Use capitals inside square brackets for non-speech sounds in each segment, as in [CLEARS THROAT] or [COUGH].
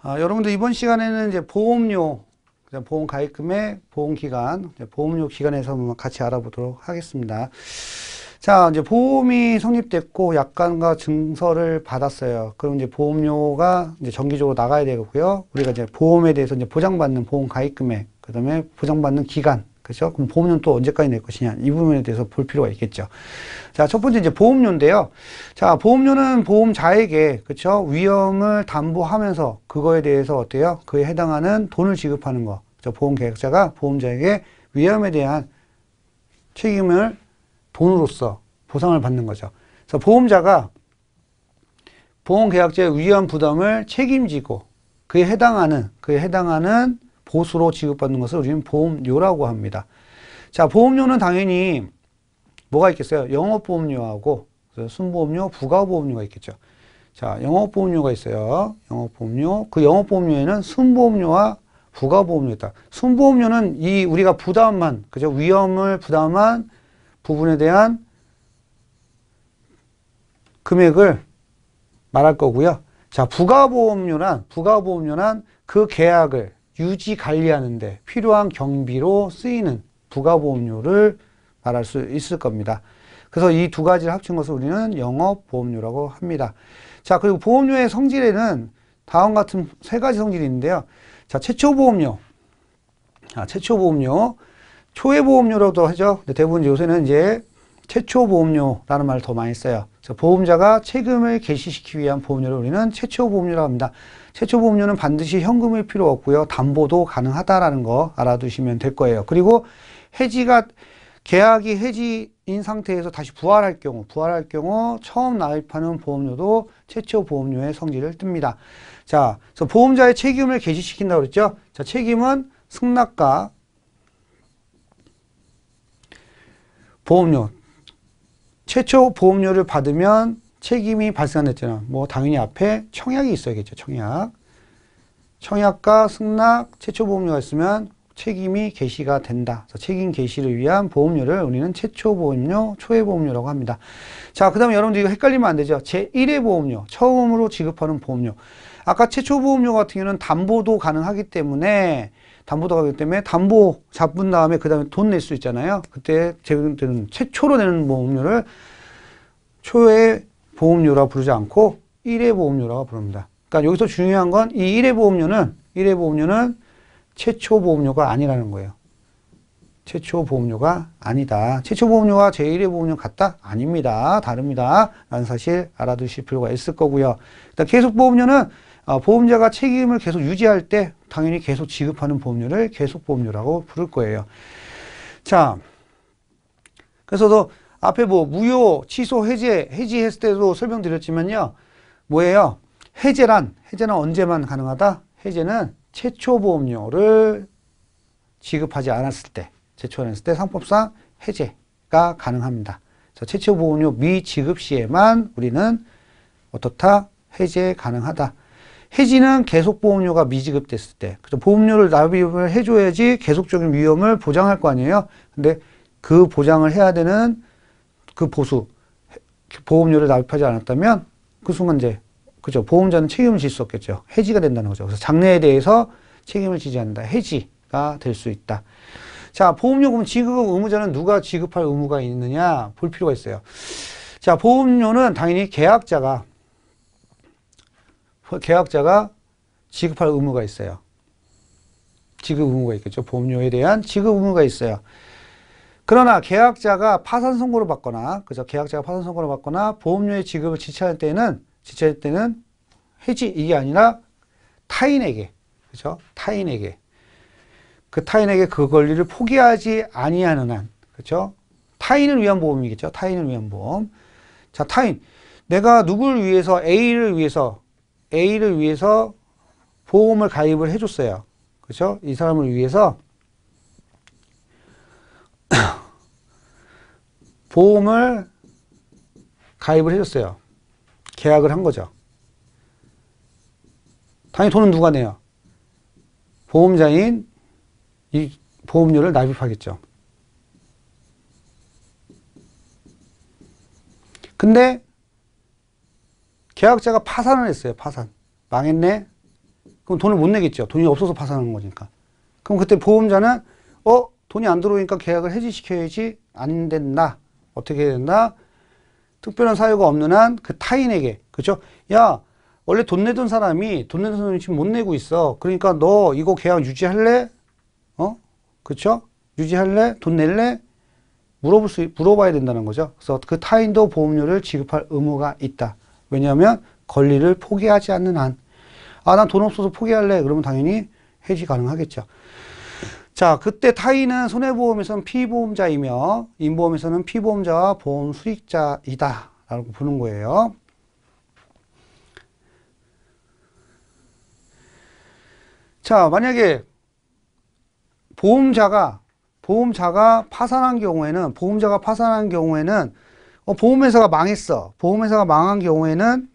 아, 여러분들 이번 시간에는 이제 보험료, 보험 가입금의 보험 기간, 보험료 기간에서 한번 같이 알아보도록 하겠습니다. 자, 이제 보험이 성립됐고 약관과 증서를 받았어요. 그럼 이제 보험료가 이제 정기적으로 나가야 되고요. 우리가 이제 보험에 대해서 이제 보장받는 보험 가입금액, 그다음에 보장받는 기간, 그렇죠? 그럼 보험료는 또 언제까지 낼 것이냐 이 부분에 대해서 볼 필요가 있겠죠. 자, 첫 번째 이제 보험료인데요. 자, 보험료는 보험자에게 그렇죠? 위험을 담보하면서 그거에 대해서 어때요? 그에 해당하는 돈을 지급하는 거. 그 보험 계약자가 보험자에게 위험에 대한 책임을 돈으로써 보상을 받는 거죠. 그래서 보험자가 보험 계약자의 위험 부담을 책임지고 그에 해당하는 그에 해당하는 보수로 지급받는 것을 우리는 보험료라고 합니다. 자, 보험료는 당연히 뭐가 있겠어요? 영업보험료하고 순보험료, 부가보험료가 있겠죠. 자, 영업보험료가 있어요. 영업보험료. 그 영업보험료에는 순보험료와 부가보험료 있다. 순보험료는 이 우리가 부담한, 그죠? 위험을 부담한 부분에 대한 금액을 말할 거고요. 자, 부가보험료란, 부가보험료란 그 계약을, 유지 관리하는데 필요한 경비로 쓰이는 부가보험료를 말할 수 있을 겁니다. 그래서 이 두 가지를 합친 것을 우리는 영업보험료라고 합니다. 자, 그리고 보험료의 성질에는 다음 같은 세 가지 성질이 있는데요. 자, 최초 보험료. 자, 아, 최초 보험료. 초회 보험료라고도 하죠. 근데 대부분 요새는 이제 최초 보험료라는 말을 더 많이 써요. 보험자가 책임을 개시시키기 위한 보험료를 우리는 최초 보험료라고 합니다. 최초 보험료는 반드시 현금일 필요 없고요. 담보도 가능하다라는 거 알아두시면 될 거예요. 그리고 해지가 계약이 해지인 상태에서 다시 부활할 경우, 부활할 경우 처음 납입하는 보험료도 최초 보험료의 성질을 뜹니다 자, 그래서 보험자의 책임을 개시시킨다고 그랬죠? 자, 책임은 승낙과 보험료 최초 보험료를 받으면 책임이 발생한댔잖뭐 당연히 앞에 청약이 있어야겠죠. 청약. 청약과 승낙, 최초 보험료가 있으면 책임이 개시가 된다. 책임 개시를 위한 보험료를 우리는 최초 보험료, 초회 보험료라고 합니다. 자, 그 다음에 여러분들 이거 헷갈리면 안 되죠. 제1회 보험료, 처음으로 지급하는 보험료. 아까 최초 보험료 같은 경우는 담보도 가능하기 때문에 담보도가기 때문에 담보 잡은 다음에 그 다음에 돈 낼 수 있잖아요. 그때 제공되는 최초로 내는 보험료를 초의 보험료라 부르지 않고 1회 보험료라고 부릅니다. 그러니까 여기서 중요한 건 이 1회 보험료는 1회 보험료는 최초 보험료가 아니라는 거예요. 최초 보험료가 아니다. 최초 보험료와 제1회 보험료 같다? 아닙니다. 다릅니다. 라는 사실 알아두실 필요가 있을 거고요. 계속 보험료는 아, 보험자가 책임을 계속 유지할 때 당연히 계속 지급하는 보험료를 계속 보험료라고 부를 거예요. 자, 그래서도 앞에 뭐 무효, 취소, 해제, 해지했을 때도 설명드렸지만요. 뭐예요? 해제란, 해제는 언제만 가능하다? 해제는 최초 보험료를 지급하지 않았을 때, 제출했을 때 상법상 해제가 가능합니다. 자, 최초 보험료 미지급 시에만 우리는 어떻다? 해제 가능하다. 해지는 계속 보험료가 미지급됐을 때 그래서 보험료를 납입을 해줘야지 계속적인 위험을 보장할 거 아니에요. 근데 그 보장을 해야 되는 그 보수 보험료를 납입하지 않았다면 그 순간 이제 그죠 보험자는 책임을 질 수 없겠죠. 해지가 된다는 거죠. 그래서 장래에 대해서 책임을 지지 않는다. 해지가 될 수 있다. 자, 보험료금 지급 의무자는 누가 지급할 의무가 있느냐 볼 필요가 있어요. 자, 보험료는 당연히 계약자가 계약자가 지급할 의무가 있어요. 지급 의무가 있겠죠. 보험료에 대한 지급 의무가 있어요. 그러나 계약자가 파산 선고를 받거나 그래 계약자가 파산 선고를 받거나 보험료의 지급을 지체할 때는 지체할 때는 해지 이게 아니라 타인에게 그죠 타인에게 그 타인에게 그 권리를 포기하지 아니하는 한그죠 타인을 위한 보험이겠죠. 타인을 위한 보험. 자, 타인. 내가 누구 위해서 A를 위해서 A를 위해서 보험을 가입을 해줬어요. 그렇죠? 이 사람을 위해서 [CLEARS THROAT] 보험을 가입을 해줬어요. 계약을 한 거죠. 당연히 돈은 누가 내요? 보험자인 이 보험료를 납입하겠죠. 근데 계약자가 파산을 했어요. 파산. 망했네. 그럼 돈을 못 내겠죠. 돈이 없어서 파산한 거니까. 그럼 그때 보험자는 어 돈이 안 들어오니까 계약을 해지시켜야지 안 된다. 어떻게 해야 된다? 특별한 사유가 없는 한 그 타인에게 그렇죠? 야 원래 돈 내던 사람이 돈 내던 사람이 지금 못 내고 있어. 그러니까 너 이거 계약 유지할래? 어? 그렇죠? 유지할래? 돈 낼래? 물어볼 수 물어봐야 된다는 거죠. 그래서 그 타인도 보험료를 지급할 의무가 있다. 왜냐하면 권리를 포기하지 않는 한. 아, 난 돈 없어서 포기할래. 그러면 당연히 해지 가능하겠죠. 자, 그때 타인은 손해보험에서는 피보험자이며 임보험에서는 피보험자와 보험 수익자이다. 라고 보는 거예요. 자, 만약에 보험자가 보험자가 파산한 경우에는 보험자가 파산한 경우에는 어, 보험회사가 망했어. 보험회사가 망한 경우에는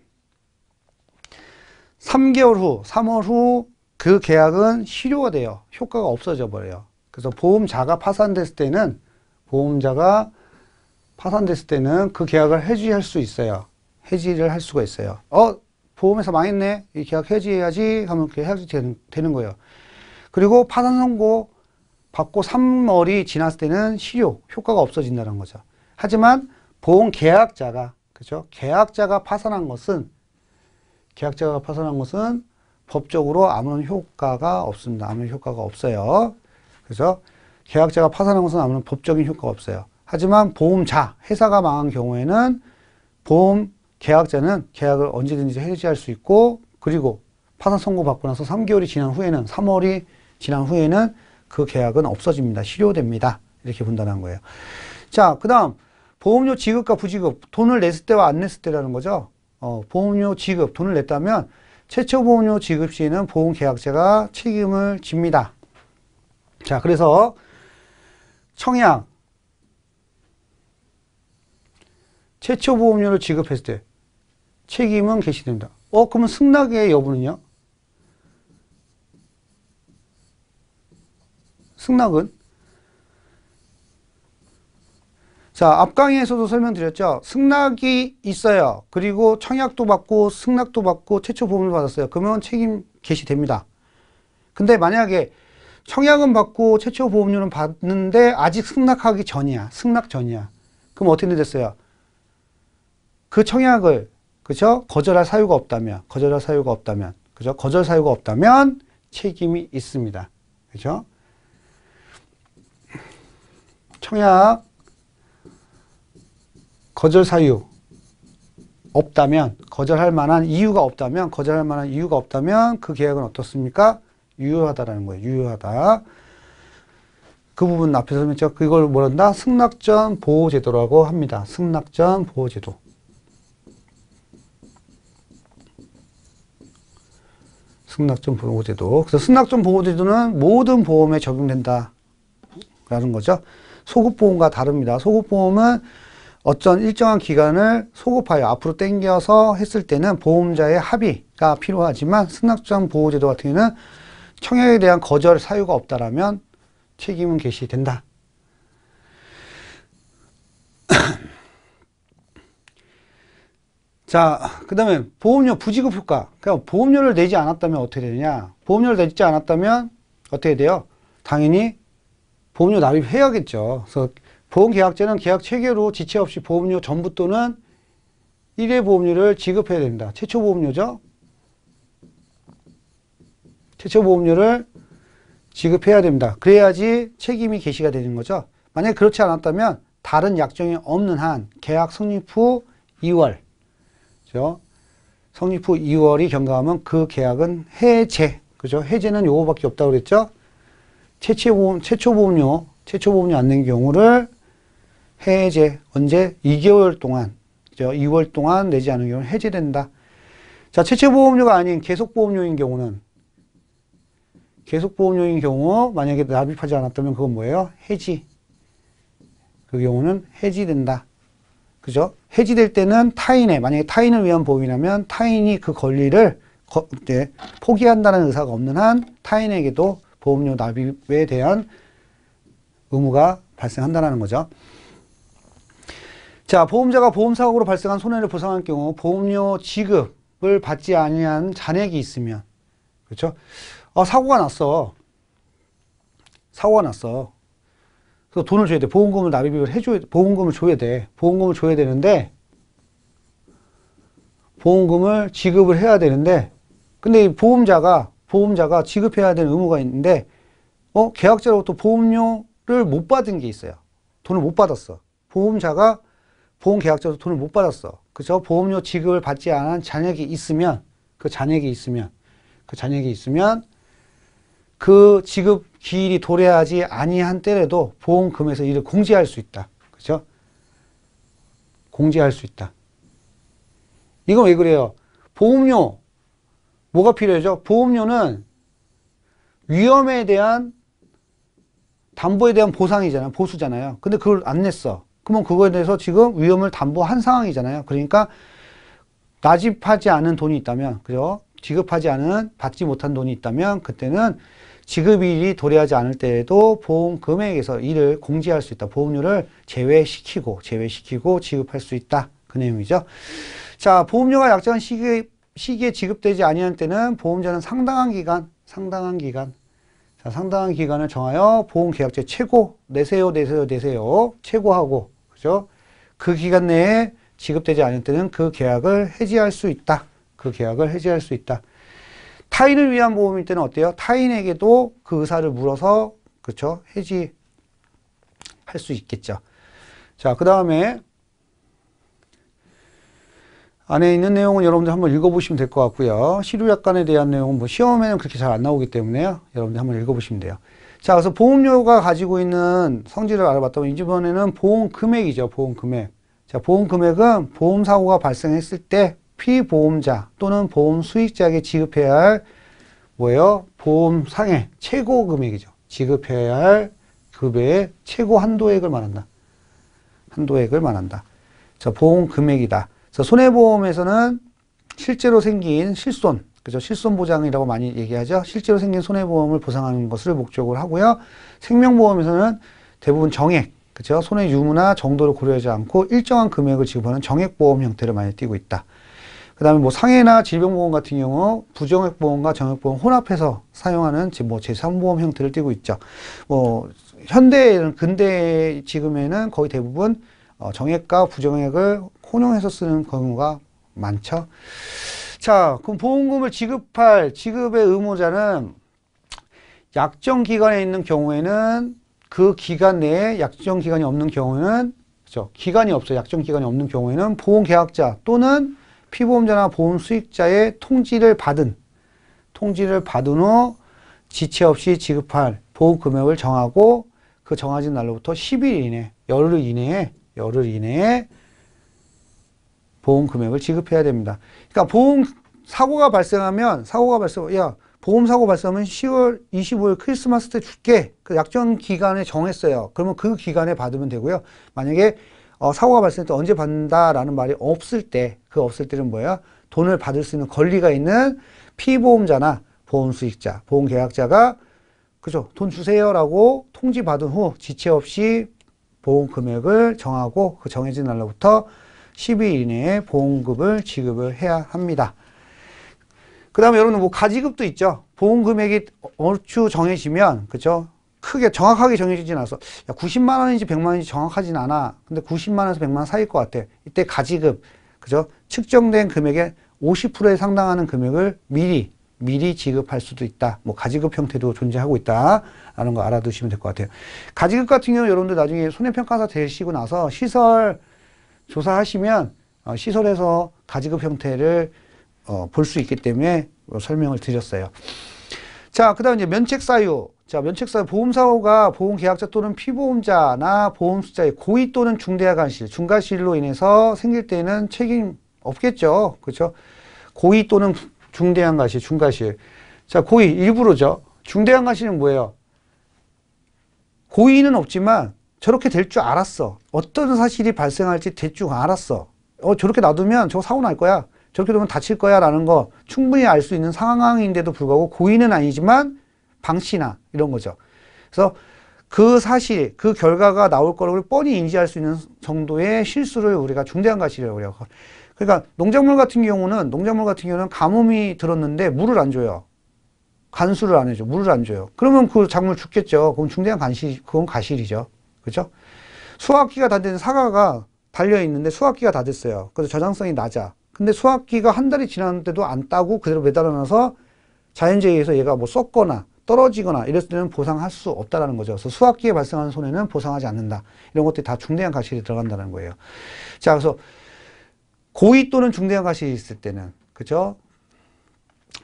3개월 후, 3월 후 그 계약은 실효가 돼요. 효과가 없어져 버려요. 그래서 보험자가 파산됐을 때는 보험자가 파산됐을 때는 그 계약을 해지할 수 있어요. 해지를 할 수가 있어요. 어? 보험회사 망했네. 이 계약 해지해야지 하면 그 해지 되는, 되는 거예요. 그리고 파산 선고 받고 3월이 지났을 때는 실효, 효과가 없어진다는 거죠. 하지만 보험 계약자가 그죠? 계약자가 파산한 것은 계약자가 파산한 것은 법적으로 아무런 효과가 없습니다. 아무런 효과가 없어요. 그래서 계약자가 파산한 것은 아무런 법적인 효과가 없어요. 하지만 보험자, 회사가 망한 경우에는 보험 계약자는 계약을 언제든지 해지할 수 있고 그리고 파산 선고 받고 나서 3개월이 지난 후에는 3월이 지난 후에는 그 계약은 없어집니다. 실효됩니다. 이렇게 분단한 거예요. 자, 그 다음 보험료 지급과 부지급 돈을 냈을 때와 안 냈을 때라는 거죠. 어, 보험료 지급 돈을 냈다면 최초 보험료 지급 시에는 보험계약자가 책임을 집니다. 자 그래서 청약 최초 보험료를 지급했을 때 책임은 개시됩니다. 어 그러면 승낙의 여부는요? 승낙은 자, 앞강의에서도 설명드렸죠. 승낙이 있어요. 그리고 청약도 받고 승낙도 받고 최초 보험을 받았어요. 그러면 책임 개시됩니다. 근데 만약에 청약은 받고 최초 보험료는 받는데 아직 승낙하기 전이야. 승낙 전이야. 그럼 어떻게 됐어요? 그 청약을 그죠? 거절할 사유가 없다면, 거절할 사유가 없다면, 그죠? 거절 사유가 없다면 책임이 있습니다. 그죠? 청약 거절 사유 없다면 거절할 만한 이유가 없다면 거절할 만한 이유가 없다면 그 계약은 어떻습니까? 유효하다라는 거예요. 유효하다. 그 부분 앞에서 제가 그걸 뭐란다? 승낙전 보호제도라고 합니다. 승낙전 보호제도. 승낙전 보호제도. 그래서 승낙전 보호제도는 모든 보험에 적용된다. 라는 거죠. 소급보험과 다릅니다. 소급보험은 어떤 일정한 기간을 소급하여 앞으로 땡겨서 했을 때는 보험자의 합의가 필요하지만 승낙장 보호제도 같은 경우는 청약에 대한 거절 사유가 없다라면 책임은 개시된다. [CLEARS THROAT] 자, 그 다음에 보험료 부지급 효과. 그러 그러니까 보험료를 내지 않았다면 어떻게 되냐 보험료를 내지 않았다면 어떻게 돼요? 당연히 보험료 납입해야겠죠. 그래서 보험계약제는 계약 체계로 지체 없이 보험료 전부 또는 1회 보험료를 지급해야 됩니다. 최초 보험료죠. 최초 보험료를 지급해야 됩니다. 그래야지 책임이 개시가 되는 거죠. 만약 에 그렇지 않았다면 다른 약정이 없는 한 계약 성립 후 2월 그죠? 성립 후 2월이 경과하면 그 계약은 해제 그죠? 해제는 요거밖에 없다고 그랬죠? 최초 보험, 최초 보험료, 최초 보험료 안 낸 경우를 해제 언제 2개월 동안 그죠? 2월 동안 내지 않은 경우는 해제된다. 자, 최체 보험료가 아닌 계속 보험료인 경우는 계속 보험료인 경우 만약에 납입하지 않았다면 그건 뭐예요? 해지. 그 경우는 해지된다. 그죠? 해지될 때는 타인의 만약에 타인을 위한 보험이라면 타인이 그 권리를 거, 네, 포기한다는 의사가 없는 한 타인에게도 보험료 납입에 대한 의무가 발생한다는 거죠. 자, 보험자가 보험사고로 발생한 손해를 보상할 경우 보험료 지급을 받지 아니한 잔액이 있으면 그렇죠? 아, 사고가 났어. 사고가 났어. 그래서 돈을 줘야 돼. 보험금을 납입을 해줘야 보험금을 줘야 돼. 보험금을 줘야 되는데 보험금을 지급을 해야 되는데 근데 이 보험자가 보험자가 지급해야 되는 의무가 있는데 어 계약자로부터 보험료를 못 받은 게 있어요. 돈을 못 받았어. 보험자가 보험계약자도 돈을 못 받았어. 그래서 보험료 지급을 받지 않은 잔액이 있으면 그 잔액이 있으면 그 잔액이 있으면 그 지급 기일이 도래하지 아니한 때라도 보험금에서 이를 공제할 수 있다. 그죠 공제할 수 있다. 이건 왜 그래요? 보험료 뭐가 필요하죠? 보험료는 위험에 대한 담보에 대한 보상이잖아요. 보수잖아요. 근데 그걸 안 냈어. 그러면 그거에 대해서 지금 위험을 담보한 상황이잖아요. 그러니까 나집하지 않은 돈이 있다면, 그죠? 지급하지 않은, 받지 못한 돈이 있다면 그때는 지급일이 도래하지 않을 때에도 보험 금액에서 이를 공지할수 있다. 보험료를 제외시키고, 제외시키고 지급할 수 있다. 그 내용이죠. 자, 보험료가 약정한 시기에, 시기에 지급되지 아니한 때는 보험자는 상당한 기간, 상당한 기간, 자, 상당한 기간을 정하여 보험계약제 최고, 내세요, 내세요, 내세요, 최고하고 그죠? 그 기간 내에 지급되지 않을 때는 그 계약을 해지할 수 있다. 그 계약을 해지할 수 있다. 타인을 위한 보험일 때는 어때요? 타인에게도 그 의사를 물어서 그렇 해지할 수 있겠죠. 자, 그 다음에 안에 있는 내용은 여러분들 한번 읽어보시면 될 것 같고요. 시료약관에 대한 내용은 뭐 시험에는 그렇게 잘 안 나오기 때문에요. 여러분들 한번 읽어보시면 돼요. 자, 그래서 보험료가 가지고 있는 성질을 알아봤다면 이번에는 보험 금액이죠. 보험 금액. 자, 보험 금액은 보험 사고가 발생했을 때 피보험자 또는 보험 수익자에게 지급해야 할 뭐예요? 보험 상의 최고 금액이죠. 지급해야 할급의 최고 한도액을 말한다. 한도액을 말한다. 자, 보험 금액이다. 자, 손해보험에서는 실제로 생긴 실손, 그죠? 실손 보장이라고 많이 얘기하죠. 실제로 생긴 손해보험을 보상하는 것을 목적으로 하고요. 생명보험에서는 대부분 정액, 그죠? 손해 유무나 정도를 고려하지 않고 일정한 금액을 지급하는 정액보험 형태를 많이 띄고 있다. 그 다음에 뭐 상해나 질병보험 같은 경우 부정액보험과 정액보험 혼합해서 사용하는 뭐 제3보험 형태를 띄고 있죠. 뭐 현대에는 근대 지금에는 거의 대부분 어, 정액과 부정액을 혼용해서 쓰는 경우가 많죠. 자, 그럼 보험금을 지급할 지급의 의무자는 약정 기간에 있는 경우에는 그 기간 내에 약정 기간이 없는 경우는 그렇죠. 기간이 없어 약정 기간이 없는 경우에는 보험 계약자 또는 피보험자나 보험 수익자의 통지를 받은 통지를 받은 후 지체 없이 지급할 보험 금액을 정하고 그 정해진 날로부터 10일 이내, 열흘 이내에 열흘 이내에 보험 금액을 지급해야 됩니다. 그러니까 보험 사고가 발생하면 사고가 발생 야 보험 사고 발생하면 10월 25일 크리스마스 때 줄게 그 약정 기간에 정했어요 그러면 그 기간에 받으면 되고요 만약에 어, 사고가 발생할 때 언제 받는다라는 말이 없을 때 그 없을 때는 뭐예요 돈을 받을 수 있는 권리가 있는 피보험자나 보험 수익자 보험 계약자가 그죠 돈 주세요라고 통지 받은 후 지체 없이 보험 금액을 정하고 그 정해진 날로부터 1 2일 이내에 보험금을 지급을 해야 합니다. 그 다음에 여러분 뭐 가지급도 있죠. 보험금액이 얼추 정해지면 그죠 크게 정확하게 정해지진 않아서 90만 원인지 100만 원인지 정확하진 않아. 근데 90만 원에서 100만 원 사이일 것 같아. 이때 가지급 그죠 측정된 금액의 50%에 상당하는 금액을 미리 미리 지급할 수도 있다. 뭐 가지급 형태도 존재하고 있다라는 거 알아두시면 될 것 같아요. 가지급 같은 경우 여러분들 나중에 손해평가사 되시고 나서 시설 조사하시면 어, 시설에서 가지급 형태를 어, 볼 수 있기 때문에 설명을 드렸어요. 자, 그 다음 이제 면책사유. 자, 면책사유 보험사고가 보험계약자 또는 피보험자나 보험수자의 고의 또는 중대한 간실, 중간실로 인해서 생길 때는 책임 없겠죠. 그렇죠? 고의 또는 중대한 가실, 중가실. 자, 고의 일부러죠. 중대한 가실은 뭐예요? 고의는 없지만 저렇게 될 줄 알았어. 어떤 사실이 발생할지 대충 알았어. 어, 저렇게 놔두면 저거 사고 날 거야. 저렇게 두면 다칠 거야. 라는 거 충분히 알 수 있는 상황인데도 불구하고 고의는 아니지만 방치나 이런 거죠. 그래서 그 사실, 그 결과가 나올 거를 뻔히 인지할 수 있는 정도의 실수를 우리가 중대한 과실이라고 그래요. 그러니까 농작물 같은 경우는 농작물 같은 경우는 가뭄이 들었는데 물을 안 줘요. 간수를 안 해줘. 물을 안 줘요. 그러면 그 작물 죽겠죠. 그건 중대한 간실, 그건 과실이죠. 그죠? 수확기가 다된 사과가 달려있는데 수확기가 다 됐어요. 그래서 저장성이 낮아. 근데 수확기가 한 달이 지났는데도 안 따고 그대로 매달아놔서 자연재해에 서 얘가 뭐 썩거나 떨어지거나 이랬을 때는 보상할 수 없다라는 거죠. 그래서 수확기에 발생하는 손해는 보상하지 않는다. 이런 것들이 다 중대한 가실이 들어간다는 거예요. 자, 그래서 고의 또는 중대한 가실이 있을 때는 그죠?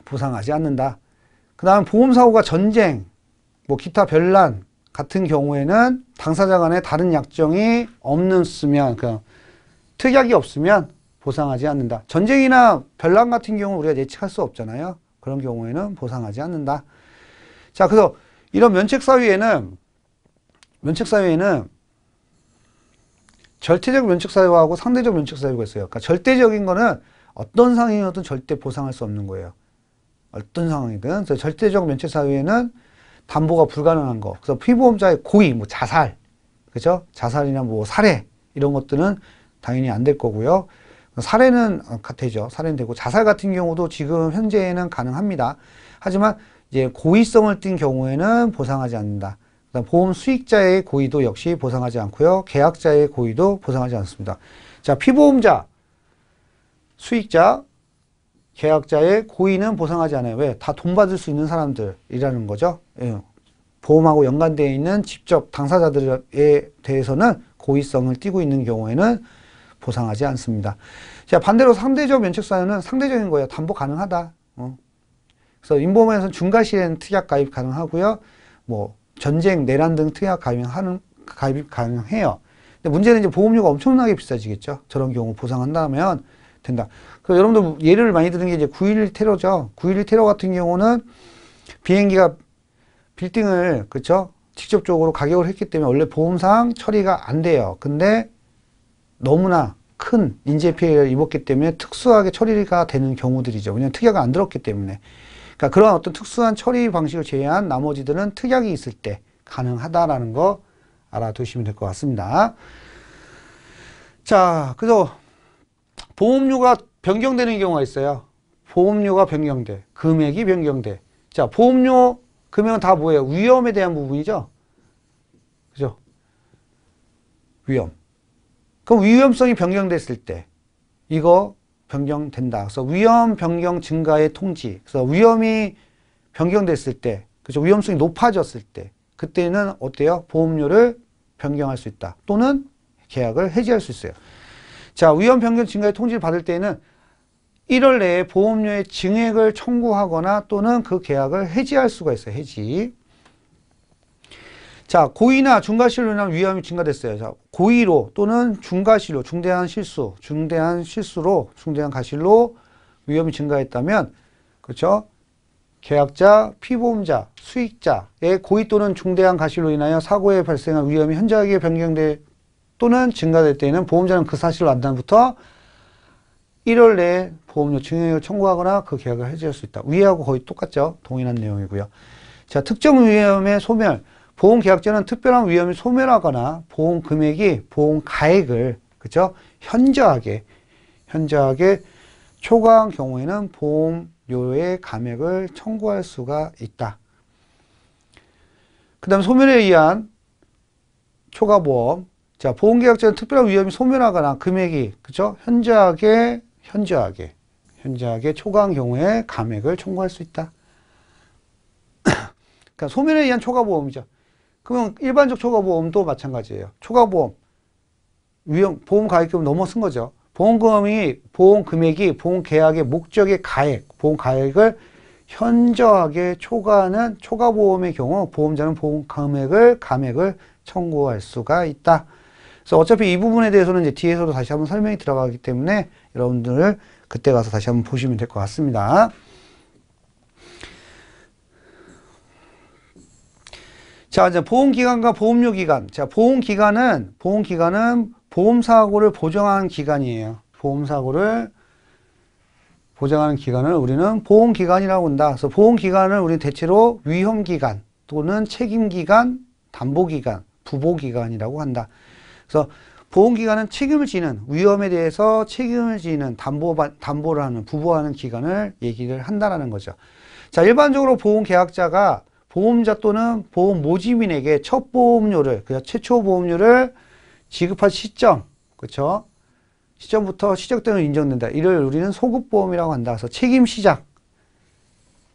보상하지 않는다. 그 다음 보험사고가 전쟁, 뭐 기타 별난, 같은 경우에는 당사자 간에 다른 약정이 없는 쓰면 특약이 없으면 보상하지 않는다. 전쟁이나 별난 같은 경우 우리가 예측할 수 없잖아요. 그런 경우에는 보상하지 않는다. 자, 그래서 이런 면책사유에는 면책사유에는 절대적 면책사유하고 상대적 면책사유가 있어요. 그러니까 절대적인 거는 어떤 상황이든 절대 보상할 수 없는 거예요. 어떤 상황이든 절대적 면책사유에는 담보가 불가능한 거. 그래서 피보험자의 고의, 뭐 자살, 그죠? 자살이나 뭐 살해 이런 것들은 당연히 안 될 거고요. 살해는 아, 되죠. 살해는 되고 자살 같은 경우도 지금 현재는 가능합니다. 하지만 이제 고의성을 띈 경우에는 보상하지 않는다. 그다음 보험 수익자의 고의도 역시 보상하지 않고요. 계약자의 고의도 보상하지 않습니다. 자, 피보험자, 수익자, 계약자의 고의는 보상하지 않아요. 왜? 다 돈 받을 수 있는 사람들이라는 거죠. 예. 보험하고 연관되어 있는 직접 당사자들에 대해서는 고의성을 띠고 있는 경우에는 보상하지 않습니다. 자 반대로 상대적 면책사유는 상대적인 거예요. 담보 가능하다. 어. 그래서 인보험에서는 중과실에는 특약 가입 가능하고요. 뭐 전쟁, 내란 등 특약 가입하는 가입 가능해요. 근데 문제는 이제 보험료가 엄청나게 비싸지겠죠. 저런 경우 보상한다면 된다. 그 여러분도 예를 많이 드는 게 이제 9.11 테러죠. 9.11 테러 같은 경우는 비행기가 빌딩을 그렇 직접적으로 가격을 했기 때문에 원래 보험상 처리가 안 돼요. 근데 너무나 큰 인재 피해를 입었기 때문에 특수하게 처리가 되는 경우들이죠. 왜냐면 특약을 안 들었기 때문에. 그러니까 그런 어떤 특수한 처리 방식을 제외한 나머지들은 특약이 있을 때 가능하다라는 거 알아두시면 될 것 같습니다. 자, 그래서 보험료가 변경되는 경우가 있어요. 보험료가 변경돼. 금액이 변경돼. 자, 보험료 금액은 다 뭐예요? 위험에 대한 부분이죠. 그죠? 위험. 그럼 위험성이 변경됐을 때 이거 변경된다. 그래서 위험 변경 증가의 통지. 그래서 위험이 변경됐을 때, 그죠? 위험성이 높아졌을 때, 그때는 어때요? 보험료를 변경할 수 있다. 또는 계약을 해지할 수 있어요. 자, 위험 변경 증가의 통지를 받을 때에는 1월 내에 보험료의 증액을 청구하거나 또는 그 계약을 해지할 수가 있어요. 해지. 자, 고의나 중과실로 인한 위험이 증가됐어요. 자, 고의로 또는 중과실로, 중대한 실수, 중대한 실수로, 중대한 과실로 위험이 증가했다면, 그렇죠? 계약자, 피보험자, 수익자의 고의 또는 중대한 과실로 인하여 사고에 발생한 위험이 현저하게 변경될 또는 증가될 때에는 보험자는 그 사실을 안 다음부터 1월 내에 보험료 증액을 청구하거나 그 계약을 해지할 수 있다. 위하고 거의 똑같죠. 동일한 내용이고요. 자, 특정 위험의 소멸. 보험계약자는 특별한 위험이 소멸하거나 보험 금액이 보험 가액을 그죠 현저하게 현저하게 초과한 경우에는 보험료의 감액을 청구할 수가 있다. 그 다음 소멸에 의한 초과보험 자, 보험계약자는 특별한 위험이 소멸하거나 금액이, 그죠? 현저하게, 현저하게, 현저하게 초과한 경우에 감액을 청구할 수 있다. [CLEARS THROAT] 그러니까 소멸에 의한 초과보험이죠. 그러면 일반적 초과보험도 마찬가지예요. 초과보험, 위험, 보험 가액금을 넘어 쓴 거죠. 보험금이, 보험금액이 보험계약의 목적의 가액, 보험가액을 현저하게 초과하는 초과보험의 경우 보험자는 보험금액을, 감액을 청구할 수가 있다. 그래서 어차피 이 부분에 대해서는 이제 뒤에서도 다시 한번 설명이 들어가기 때문에 여러분들 그때 가서 다시 한번 보시면 될 것 같습니다. 자, 이제 보험기간과 보험료기간. 자, 보험기간은, 보험기간은 보험사고를 보정하는 기간이에요. 보험사고를 보장하는 기간을 우리는 보험기간이라고 한다. 그래서 보험기간을 우리 대체로 위험기간 또는 책임기간, 담보기간, 부보기간이라고 한다. 그래서 보험기관은 책임을 지는 위험에 대해서 책임을 지는 담보, 담보를 하는 부부하는기관을 얘기를 한다는 거죠. 자 일반적으로 보험계약자가 보험자 또는 보험 모집인에게 첫 보험료를 그냥 최초 보험료를 지급할 시점 그렇죠 시점부터 시작되는 인정된다 이를 우리는 소급 보험이라고 한다 그래서 책임 시작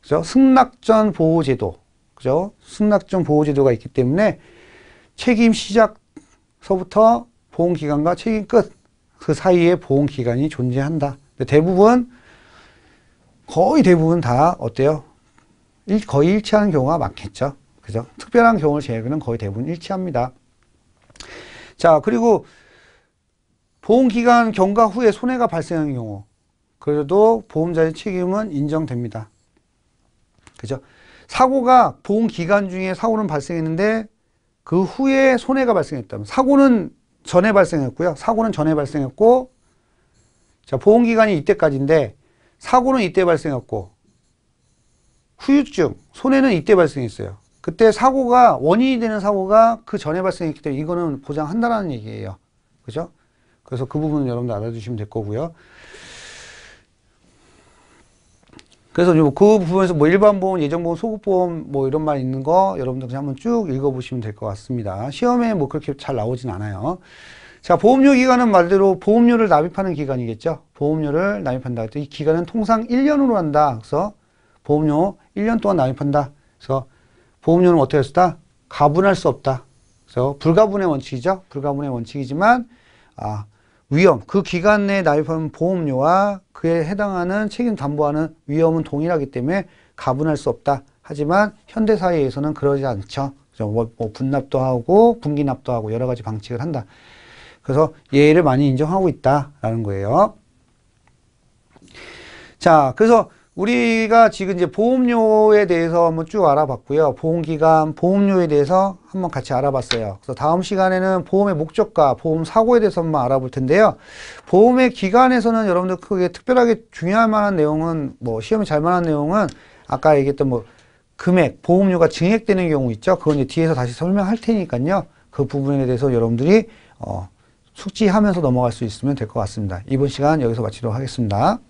그죠 승낙전 보호제도 그죠 승낙전 보호제도가 있기 때문에 책임 시작 서부터 보험기간과 책임 끝 그 사이에 보험기간이 존재한다. 근데 대부분 거의 대부분 다 어때요? 일, 거의 일치하는 경우가 많겠죠. 그죠? 특별한 경우를 제외하면 거의 대부분 일치합니다. 자, 그리고 보험기간 경과 후에 손해가 발생한 경우 그래도 보험자의 책임은 인정됩니다. 그죠? 사고가 보험기간 중에 사고는 발생했는데 그 후에 손해가 발생했다면 사고는 전에 발생했고요. 사고는 전에 발생했고 자 보험기간이 이때까지인데 사고는 이때 발생했고 후유증, 손해는 이때 발생했어요. 그때 사고가 원인이 되는 사고가 그 전에 발생했기 때문에 이거는 보장한다라는 얘기예요. 그죠? 그래서 그 부분은 여러분들 알아두시면 될 거고요. 그래서 그 부분에서 뭐 일반보험, 예정보험, 소급보험 뭐 이런 말 있는 거 여러분들 그냥 한번 쭉 읽어보시면 될 것 같습니다. 시험에 뭐 그렇게 잘 나오진 않아요. 자, 보험료 기간은 말대로 보험료를 납입하는 기간이겠죠. 보험료를 납입한다. 이 기간은 통상 1년으로 한다. 그래서 보험료 1년 동안 납입한다. 그래서 보험료는 어떻게 했다? 가분할 수 없다. 그래서 불가분의 원칙이죠. 불가분의 원칙이지만 아, 위험, 그 기간 내에 납입하는 보험료와 그에 해당하는 책임 담보하는 위험은 동일하기 때문에 가분할 수 없다. 하지만 현대사에 회서는 그러지 않죠. 그죠? 뭐, 뭐 분납도 하고 분기납도 하고 여러 가지 방식을 한다. 그래서 예의를 많이 인정하고 있다라는 거예요. 자, 그래서 우리가 지금 이제 보험료에 대해서 한번 쭉 알아봤고요. 보험기간, 보험료에 대해서 한번 같이 알아봤어요. 그래서 다음 시간에는 보험의 목적과 보험 사고에 대해서 한번 알아볼 텐데요. 보험의 기간에서는 여러분들 크게 특별하게 중요할 만한 내용은 뭐 시험에 잘 만한 내용은 아까 얘기했던 뭐 금액, 보험료가 증액되는 경우 있죠. 그건 이제 뒤에서 다시 설명할 테니까요. 그 부분에 대해서 여러분들이 어, 숙지하면서 넘어갈 수 있으면 될 것 같습니다. 이번 시간 여기서 마치도록 하겠습니다.